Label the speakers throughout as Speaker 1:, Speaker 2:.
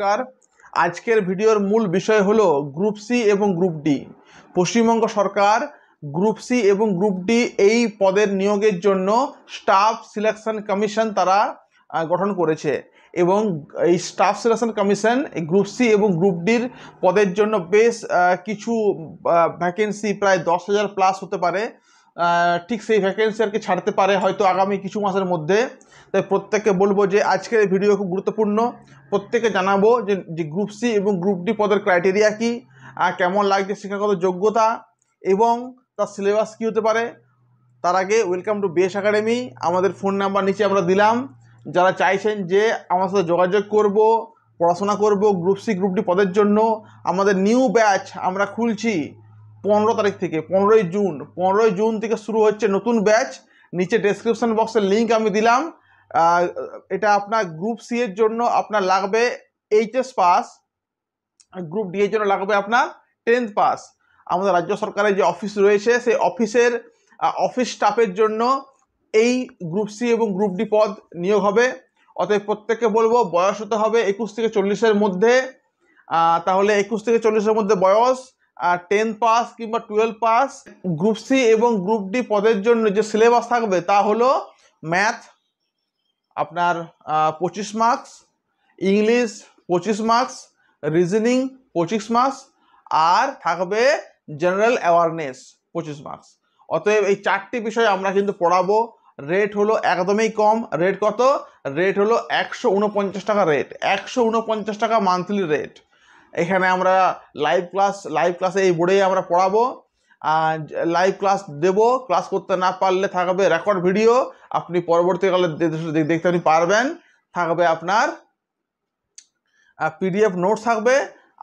Speaker 1: নমস্কার আজকের ভিডিওর মূল বিষয় হলো গ্রুপ সি এবং গ্রুপ ডি পশ্চিমবঙ্গ সরকার গ্রুপ সি এবং গ্রুপ ডি এই পদের নিয়োগের জন্য স্টাফ সিলেকশন কমিশন তারা গঠন করেছে এবং এই staff selection commission group C এবং গ্রুপ ডির পদের জন্য বেশ কিছু ভ্যাকেন্সি প্রায় দশ হাজার প্লাস হতে পারে ঠিক সেই ভ্যাকেন্সি আর কি ছাড়তে পারে হয়তো আগামী কিছু মাসের মধ্যে তাই প্রত্যেককে বলবো যে আজকের ভিডিও খুব গুরুত্বপূর্ণ প্রত্যেককে জানাবো যে যে গ্রুপ সি এবং গ্রুপ ডি পদের ক্রাইটেরিয়া কী কেমন লাগছে শিক্ষাগত যোগ্যতা এবং তার সিলেবাস কী হতে পারে তার আগে ওয়েলকাম টু বেস একাডেমি আমাদের ফোন নাম্বার নিচে আমরা দিলাম যারা চাইছেন যে আমার সাথে যোগাযোগ করব পড়াশোনা করব গ্রুপ সি গ্রুপ ডি পদের জন্য আমাদের নিউ ব্যাচ আমরা খুলছি পনেরো তারিখ থেকে পনেরোই জুন পনেরোই জুন থেকে শুরু হচ্ছে নতুন ব্যাচ নিচে ডেসক্রিপশন বক্সের লিঙ্ক আমি দিলাম এটা আপনার গ্রুপ সি এর জন্য আপনার লাগবে এইচএস পাস গ্রুপ ডি এর জন্য লাগবে আপনার টেন্থ পাস আমাদের রাজ্য সরকারের যে অফিস রয়েছে সেই অফিসের অফিস স্টাফের জন্য এই গ্রুপ সি এবং গ্রুপ ডি পদ নিয়োগ হবে অতএব প্রত্যেককে বলবো বয়স হতে হবে একুশ থেকে চল্লিশের মধ্যে তাহলে একুশ থেকে চল্লিশের মধ্যে বয়স টেন পাস কিংবা টুয়েলভ পাস গ্রুপ সি এবং গ্রুপ ডি পদের জন্য যে সিলেবাস থাকবে তা হলো ম্যাথ আপনার পঁচিশ মার্কস ইংলিশ পঁচিশ মার্কস রিজনিং পঁচিশ মার্কস আর থাকবে জেনারেল অ্যাওয়ারনেস পঁচিশ মার্কস অতএব এই চারটি বিষয় আমরা কিন্তু পড়াবো রেট হলো একদমই কম রেট কত রেট হলো একশো উনপঞ্চাশ টাকা রেট একশো উনপঞ্চাশ টাকা মান্থলি রেট এখানে আমরা লাইভ ক্লাস লাইভ ক্লাসে এই বোর্ডেই আমরা পড়াবো লাইভ ক্লাস দেব ক্লাস করতে না পারলে থাকবে রেকর্ড ভিডিও আপনি পরবর্তীকালে দেখতে আপনি পারবেন থাকবে আপনার পিডিএফ নোটস থাকবে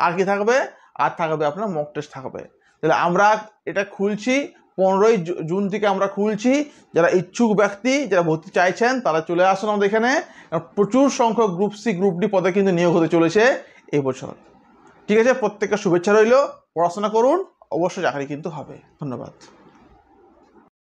Speaker 1: আর কি থাকবে আর থাকবে আপনার মক টেস্ট থাকবে তাহলে আমরা এটা খুলছি পনেরোই জুন থেকে আমরা খুলছি যারা ইচ্ছুক ব্যক্তি যারা ভর্তি চাইছেন তারা চলে আসুন আমাদের এখানে প্রচুর সংখ্যক গ্রুপ সি গ্রুপ ডি পদে কিন্তু নিয়োগ হতে চলেছে এই বছর ঠিক আছে প্রত্যেকের শুভেচ্ছা রইল পড়াশোনা করুন অবশ্যই চাকরি কিন্তু হবে ধন্যবাদ